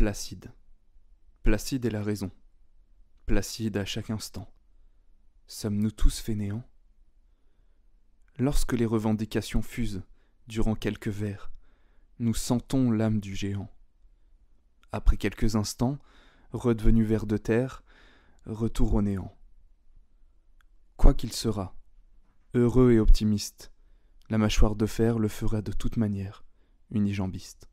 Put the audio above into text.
placide. Placide est la raison, placide à chaque instant. Sommes-nous tous fainéants Lorsque les revendications fusent, durant quelques vers, nous sentons l'âme du géant. Après quelques instants, redevenu vers de terre, retour au néant. Quoi qu'il sera, heureux et optimiste, la mâchoire de fer le fera de toute manière, unijambiste.